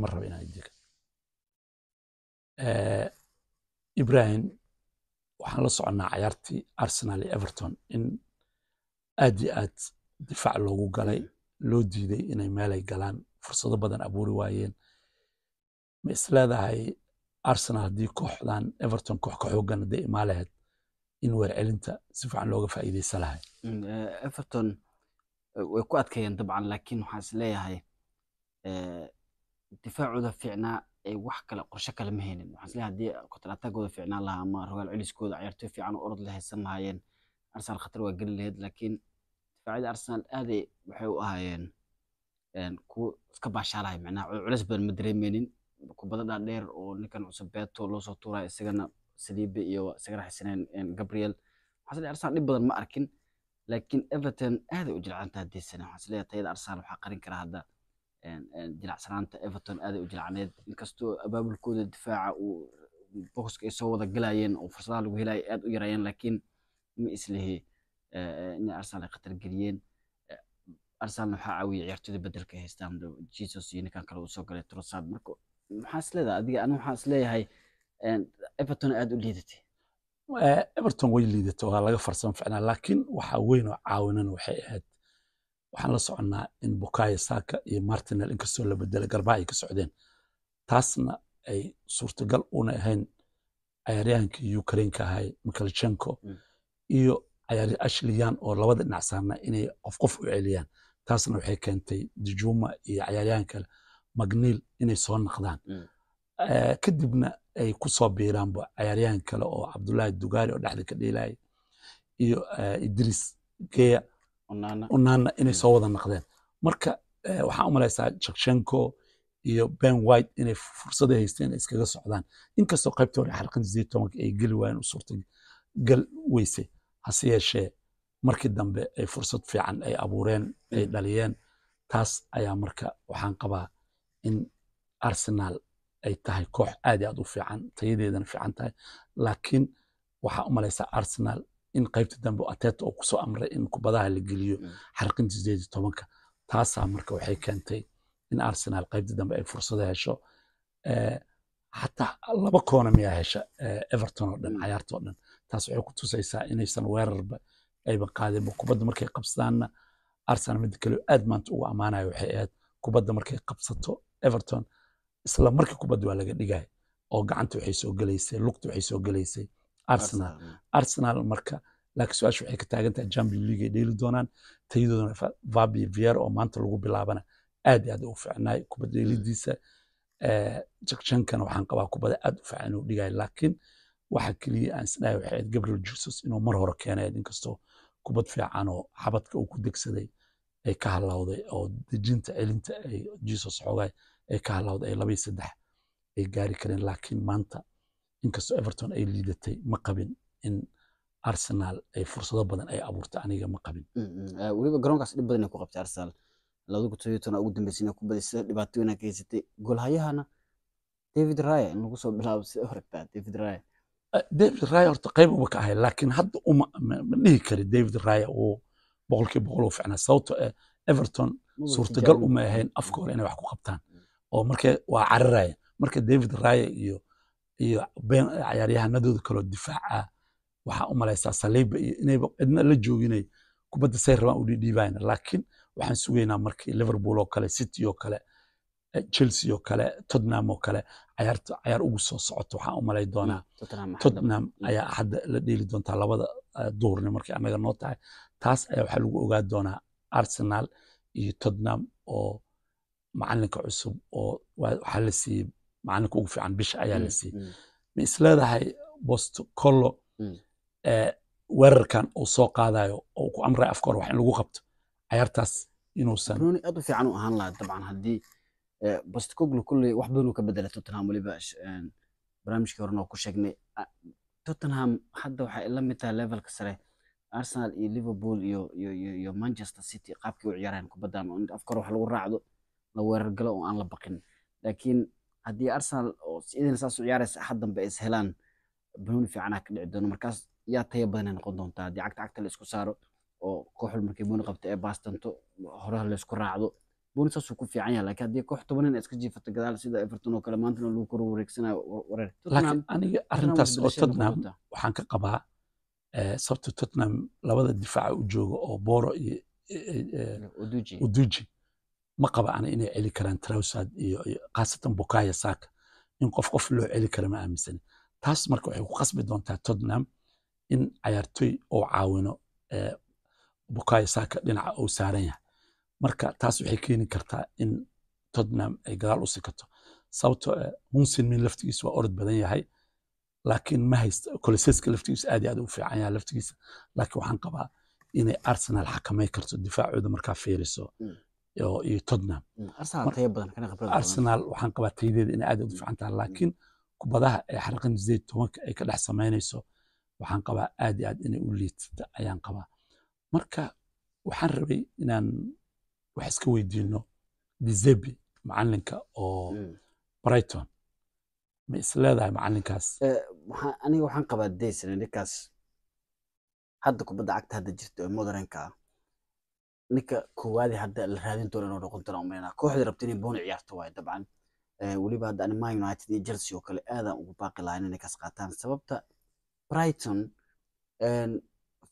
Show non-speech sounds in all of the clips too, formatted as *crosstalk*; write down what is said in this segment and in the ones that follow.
ma rabin jir eh, ibrahim waxaan la soconnaa cayaartii arsenal iyo everton in aad iyo aad difaac loogu galay loo diiday inay meelay galaan fursado badan abuuri waayeen ma isleedahay arsenal haddii kooxdan everton koox ka xoogan hadday imaa lahayd in weercelinta si fiican looga faa'iidaysan lahay mm, eh, everton eh, way ku adkeeyeen dabcan laakiin waxaan isleeyahay difaacooda fiicnaa ee wax kale qorsho kale ma haynin waxaan isleeyahay haddii kontaraataagooda fiicnaan lahaa ama rogaal celiskooda ciyaartoy fiican oo orod la haysan lahaayeen arsenal khatar waa geli lahayd laakiin difaacyada arsenal aaday waxay u ahaayeen kuwo iska baashaalaya macnaha culeys badan ma dareemeynin kubada dhaadheer oo ninkan cusub beto loo soo tuuraya isagana saliibe iyo isaga raxsaneen gabriel waxaan isleeyahay arsenal dhib badan ma arkin laakiin everton aaday u jilcantaha diisana waxaan isleeyahay tayada arsenal waxaa qarin karaa hadda jilicsanaanta everton aaday u jilacneed inkastoo abaabulkooda difaaca uu boxka ay soo wada galayeen oo fursadaha lagu helaya aad u yaraayeen laakiin ma islihi eh, inay arsenal ay khatar geliyeen arsenalna waxaa caawiya ciyaartooyda bedelka haystaan jesus iyo ninkan kale uu soo galay trossard marka maxaa isleedahay adiga aniga waxaan isleeyahay everton aad u liidatay eh, everton way liidata waa laga farsamo ficnaa laakiin waxaa weyn oo caawinan waxay ahayd waxaan la soconnaa in bukayo saka iyo martinel inkastoo la bedelay garbaa ay ka socdeen taasna ay suurtagal una ahayn cayaaryahankii ukrainka ahay mikalchenko mm. iyo cayaari ashliyan oo labada dhinac saarna inay qof qof u celiyaan taasna waxay keentay dijuma iyo cayaaryahan kale magniil inay soo naqdaan mm. eh, kadibna ay ku soo biiraanba cayaaryahan kale oo cabdulaahi dugaari oo dhexda ka dheelaya iyo eh, idris geya unaana inay hmm. soo wada naqdeen marka eh, waxaan u malaysaa jakshenko iyo ben white inay fursaday haysteen inay iskaga socdaan inkastoo qaybtii hore xarqin sideed tobanka ay geli waayeen u suurta gal weyse hase yeeshee markii dambe ay fursad fiican ay abuureen ay hmm. dhaliyeen taas ayaa marka waxaan qabaa in arsenal ay tahay koox aad i aad u fiican tayadeedana fiican tahay laakiin waxaa u malaysaa arsenal in qaybta dambe atet oo kusoo amray in kubadaha la geliyo mm. xarqinta sideed iyo tobanka taasaa marka waxay keentay in arsenal qaybta dambe ay fursado hesho eh, xataa laba koona miyaa hesha eh, everton oo dhan cayaarta mm. oo dhan taas waxay ku tusaysaa inaysan weerarba ayban qaadeenba kubadda markay qabsadaanna arsenal midda kale aad maanta ugu ammaanaya waxay ahayd kubadda markay qabsato everton isla markii kubadda waa laga dhigaya oo gacanta waxay soo gelaysay lugta waxay soo gelaysay arsenal mm. arsenal marka laakiin su-aasha waxay ka taagantahay champion league ay dheeli doonaan tayadoodana vabi vier oo maanta lagu bilaabana aad aad u ficnaay kubad mm. dheelidiisa eh, jakjankana waxaan qabaa kubada aad u fiican inuu dhigayo laakiin waxa keliya aan isdhahay waxay ahayd gabriel jesus inuu mar hore keenay inkastoo kubad fiican oo xabadka uu ku degsaday ay ka halawday oo dejinta celinta ay jesus xoogaay ay ka halawday ay laba saddex ay gaari kareen laakiin maanta inkastoo everton ay liidatay ma qabin in arsenal ay fursado badan ay abuurtay aniga ma qabin mm, mm. Ah, weliba garoonkaas dhib badan ku qabtay arsenal labada ugu dambeysay ku badisay dhibaato weyn keysatay goolhayahana david raya in lagu soo bilaabo sida horagtaa david raya ah, david raya horta qayb uba ka ahay laakiin hadda uma ma dhihi kari david raya uu boqolkiiba boqol u ficnaa sababto ee eh, everton suurtagal uma ahayn afka hore inay wax ku qabtaan mm. oo marka waa cararaya marka david raya iyo iyo been ciyaaryahanadooda kaloo difaaca waxaa u malaysaa saliiba iyo inayba cidna la jooginayo kubadda say rabaan u dhidhiibayna laakiin waxaan sugaynaa markii liverpool oo kale city oo kale eh, chelsea oo kale tottenham oo kale cayaarta cayaar ugu soo socoto waxaan u malay doonaa hmm, tottenham ayaa axadda la dheeli doontaa labada eh, duhurni markay annaga noo tahay taas ayaa waxaa lagu ogaa doonaa arsenal iyo tottenham oo macalinka cusub oo waxaa la siiyey macalinka ugu fiican bisha ayaa la mm, siiyey ma mm. isleedahay bost collo mm. eh, weerarkan uu soo qaadayo oo ku amray afka hore wax in lagu qabto cayaartaas inuusan rooney aad u fiican u ahaan lahaa dabcan haddii bost eh, coglo kulley wax badan ka bedelay tottenham weliba barnaamijkii horena oo ku sheegnay tottenham hadda waxay la mid tahay levelka sare arsenal iyo liverpool iyo iyo iyo manchester city qaabkii u ciyaareen kubaddan oo afka hore wax lagu raacdo la weerar galo oo aan la baqin laakiin haddii arsenal oo idin saas u ciyaaraysa axad dambe is helaan banooni fiicana ka dhici doono markaas yaa taya badan noqon doontaa haddii cagta cagta la isku saaro oo kooxul markay booni qabto ee baastanto horaha la isku raacdo booni saasuu ku fiican yahay laakiin haddii koox tobanin iska jiifato gadaal sida everton oo kale maantana lagu kor wareegsanayo wareer aniga arrintaas oo totnam waxaan ka qabaa eh, sababta totnam labada difaaca u jooga oo boro iyo eh, eh, uduji ma qaba ana inay celi karaan trowsad iyo khaasatan bukaya saaka in qof qof loo celi kara ma aaminsani taas marka waxay ku qasbi doontaa tottenham in cayaartoy oo caawino eh, bukaya saaka dhinaca uu saaran yahay marka taas waxay keeni kartaa in tottenham ay gadaal u sikato sababto hunsin eh, min laftigiisa waa orod badan yahay laakiin ma haysta koloseska laftigiisa aad iyo aad u fiican yahay laftigiisa laakiin waxaan qabaa inay arsenal xakamayn karto difaacooda markaa fiiriso hmm iyo tottenham mm, waxaan qabaa tayadeeda inay aad u mm. fiican tahay laakiin kubadaha ee xarqan sideed tobanka ay ka dhex samaynayso waxaan qabaa aad iyo aad inay u liitata ayaan qabaa marka waxaan rabay inaan wax iska weydiino dizebi macalinka oo mm. brighton ma is leedahay macalinkaas aniga waxaan qabaa days hadda kubadda cagta hadda jirta ee modernka ninka koowaadi hadda la raadin doono inuu noqon doono umaleyna kooxda rabta inay booni ciyaarto waaye dabcan eh, weliba hadda ani man united iyo chelsea oo kale aadaan ugu baaqi lahayn inay kas qaataan sababta brighton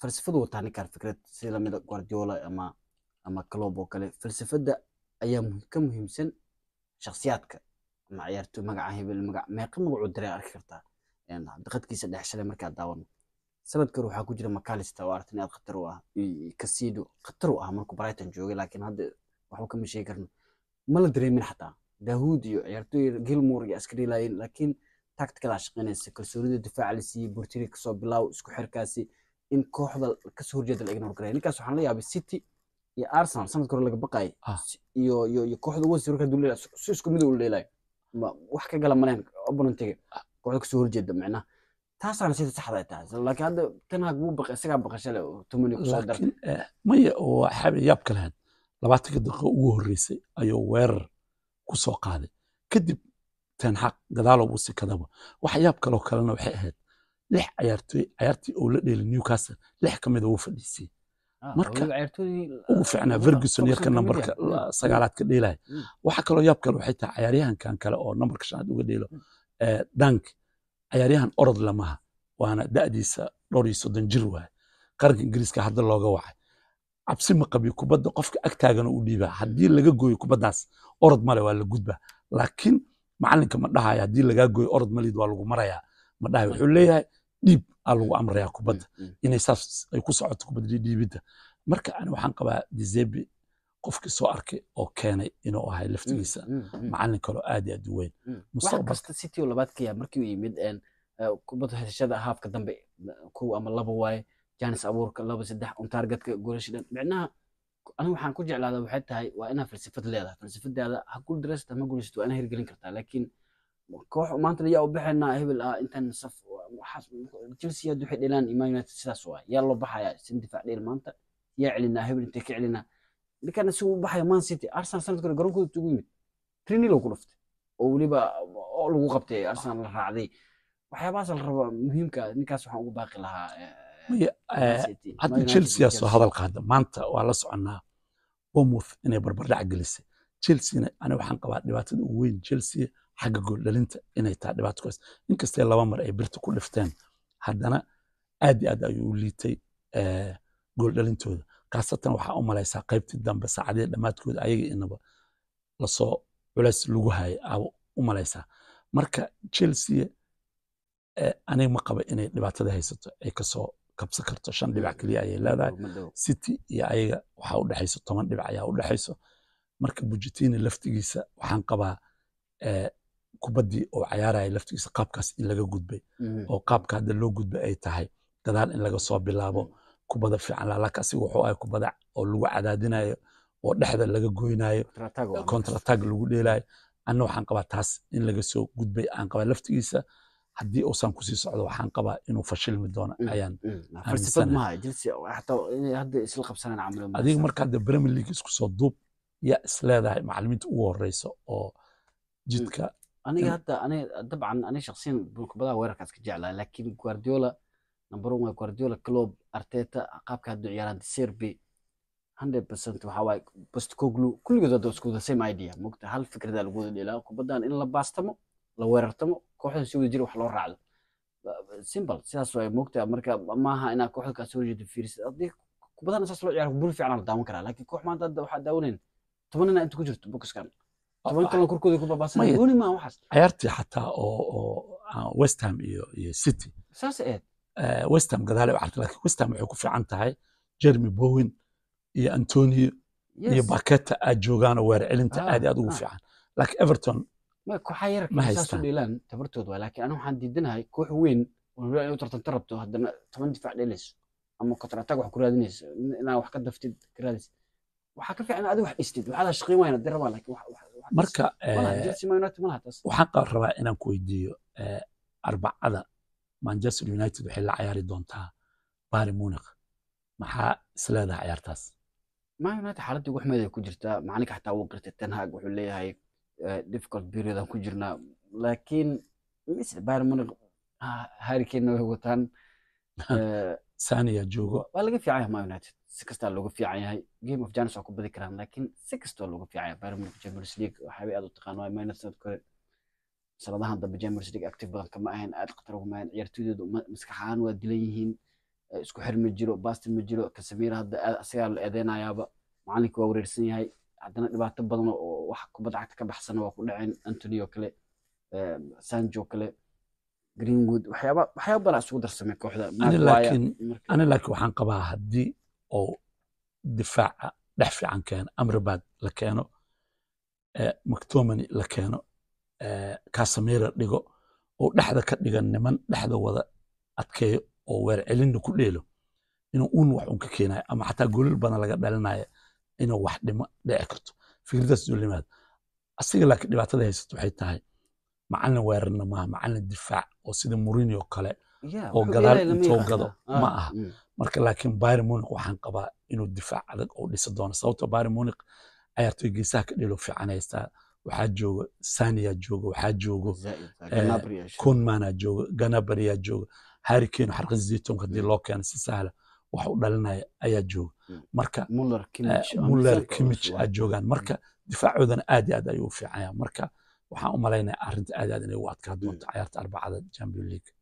falsafadu wataa ninkaan fikrad si lamida guardiola ama ama club oo kale falsafada ayaa ka muhiimsan shakhsiyaadka ama ciyaarto magaca hebel magac meeqa magacuu diray arki kartaa khadkiisa dhexshalay markaa daawano sanadkan waxaa ku jira macalister oo aragtan aad khatar u ah casido khatar u ah markuu brighton joogay laakiin hadda waxba kama sheegi karno ma la dareemin xataa daawud iyo ciyaartoy gilmore iyo iska dhiilaayeen laakiin tacticalaa shaqaynaysa kalsoonida difaaca la siiyey burtiri kasoo bilaw isku xirkaasi in kooxda kasoo horjeeda laga horgaraya ninkaas waxaan la yaabay city iyo arsenal sanadka laga baqaay ah. iyo iyo kooxda wasi warkaa duuleelay si isku mid u dheelay wax ka gala maleen opponentiga ah. kooxda kasoo horjeeda macnaha taasaana sida saxda ay tahay laakiin hadda tan wuu baqay isagaa baqashale tumani kusoo dar maya waa xabi yaab kale labaatanka daqiiqo ugu horreysay ayuu weerar ku soo qaaday kadib ten xaq gadaalow buu sikadaba waxa yaab kaloo kalena waxay ahayd lix cayaartooy cayaartii uu la dheelay newcastle lix ka mida wuu fadhiisay marka ugu fiicnaa ferguson yarka nambarka sagaalaad ka dheelaya waxa kaloo yaab kale waxay tahay cayaaryahankan kale oo nambarka shanaad uga dheelo dank cayaaryahan orod lamaha waana da'diisa dhowr iyo soddon jir waay qaranka ingiriiska hadda looga wacay cabsi ma qabiyo kubadda qofka agtaagana u dhiiba haddii laga gooyo kubaddaas orod male waa la gudba laakiin macalinka ma dhahaya haddii lagaa gooyo orod malid waa lagu marayaa ma dhahaya wuxuu leeyahay dhiib aa lagu amrayaa kubadda mm, mm, mm. inay saas ay ku socoto kubadda dhiibidda marka ani waxaan qabaa dizebe qofkii soo arkay oo keenay inuu ahay laftigiisa mm, mm, mm. macalin kaloo aad iyo aad u weyn mustaqbalka eh, dambe kow ama laba waaye janis abuurka laba saddex untaargadka goolasha dhan micnaha aniga waxaan ku jeclaada waxay tahay waa inaa falsafad leedahay falsafadaada ha guul daraysata ma guulaysato waa inaa hirgelin kartaa laakiin koox maanta yaa u baxaynaa hebel ah intaan saf chelsea yaad waxay dhelaan iman sidaas waay yaa loo baxayaa isin difaac dheel maanta yaa celinaa hebel intay ka celinaa ninkaana si uu baxaya man city arsenal sanad kore garoonkooda ugu yimid trinilo ku dhuftay oo weliba lagu qabtay arsenal la raacday waxyaabahaas la rabaa muhiimka ninkaas waxaan ugu baaqi lahaa hadda chelsea soo hadal qaada maanta waa la soconaa bournemouth inay barbardhac gelisay chelsea ani waxaan qabaa dhibaatada ugu weyn chelsea xagga gool dhalinta inay tahay dhibaato kuwaas laba mar ay birta ku dhifteen haddana aad iyo aad ayuu u liitay gool dhalintooda kaasatan waxaa u malaysaa qaybtii dambe saacadihii dhammaadkood ayaga inaba lasoo culays lagu haya aba u malaysaa marka chelsea eh, aniga ma qaba inay dhibaatada haysato ay kasoo kabsan karto shan mm. dhibac keliya ayay leedahay city iyo ayaga waxaa u dhexayso toban dhibac ayaa u dhexayso marka bujetini laftigiisa waxaan qabaa eh, kubaddii oo cayaaraya laftigiisa qaabkaas in laga gudbay mm. oo qaabka hadda loo gudba ay tahay gadaal in laga soo bilaabo mm -hmm kubada fiican lalakasi wuxuu ahay kubada oo lagu cadaadinayo oo dhexda laga goynayo contratag lagu dheelayo anna waxaan qabaa taas in laga soo gudbay aan qabaa laftigiisa haddii uusan kusii socdo waxaan qabaa inuu fashilmi doono mm, ayaan mm, mm. adiga marka hadde premier league isku soo duub yaa isleedahay macalimiinta ugu horeysa oo jidka aniga hadda aniga dabcan aniga shaksiyan bukubadaha weerarkaas ka jeclaa laakiin guardiola number one waa Guardiola, clob Arteta, qaabka hadda ciyaaraan Serbi 100% waxa waay Postecoglou kulligood hadda isku same idea mugta hal fikrad lagu wada ilaa in la baastamo la weerartamo kooxda si wada jir wax loo raacdo simple sidaas waay mugta marka maaha inaa kooxda ka soo jeedo fiirsi hadii kubadan saas loo ciyaaro bul fiican la daawan karaa laakiin koox maanta hadda waxa daawaneen toban ina inta ku jirto boxkan toban xataa oo ah, West Ham iyo iyo City saas eed Eh, westham gadaale waxaa lakin westam waxay ku fiican tahay jeremy bowen iyo antonio iyo baketa ah, aad joogaanoo weera celinta aad aad ugu ah. fiican laakiin everton marka eh, waxaan rabaa inaan ku weydiiyo eh, arbacada manchester united waxay la cayaari doontaa bari munikh maxaa isleedaha ciyaartaas man united xaaladii wax meed ay ku jirtaa macalinka xataa wuu qirtay ten hag wuxuu leeyahay eh, difficult period aan ku jirnaa laakiin mise bari munikh harikeenna way wataan *laughs* eh, saniya joogo waa laga fiican yahay man united si kastaa looga fiican yahay game of janus waa ku badi karaan laakiin si kastoo looga fiican yahay bari munikh champions league waxaabay aad u taqaanaa man united sanadka hore sanadahan dambe Champions League active badan kama ahayn aad khatar ugu maahan ciyaartoydoodu maskaxahaan waa dilan yihiin isku xir ma jiro Bastin ma jiro Casemiro hadda asagaa la eedeynayaaba macalinka waa wareersan yahay haddana dhibaato badan oo wax kubadda cagta ka baxsana waa ku dhaceen Anthony oo kale sanjo kale Greenwood waxyaaba waxyaaba badan isugu darsamay kooxda laakiin ani laakiin waxaan qabaa haddii oo difaaca dhex fiican keeno Amrabat la keeno McTominay la keeno kasamira dhigo oo dhexda ka dhiga niman dhexda wada adkeeyo oo weercelinna ku dheelo inuu uun wax uun ka keenayo ama xataa golol badan laga dhalinaya inuu wax dhimo dhici karto fikradaas dulimaad asiga laakiin dhibaatada haysato waxay tahay macallin weerarna maaha macallin difaac oo sida murini oo kale oo gadaal intoo gado ah, ma aha mm. marka laakiin bayri munic waxaan qabaa inuu difaac adag oo dhisa doono sababtoo bayri munic cayaartoy geesaha ka dhelo fiican haystaa waxaa joogo saniya jooga waxaa joogo kunmanaa jooga eh, ganabariyaa jooga harikeno xarqi zaytuun hadii loo keeno si sahla wax u dhalinaya ayaa jooga hmm. marka muller eh, kimich aa joogaan marka hmm. difaacoodana aad iyo aad ayuu u fiicanya marka waxaan u malaynaya arrinta aad aad inay u adkaa doonto hmm. cayaarta arbacada champion league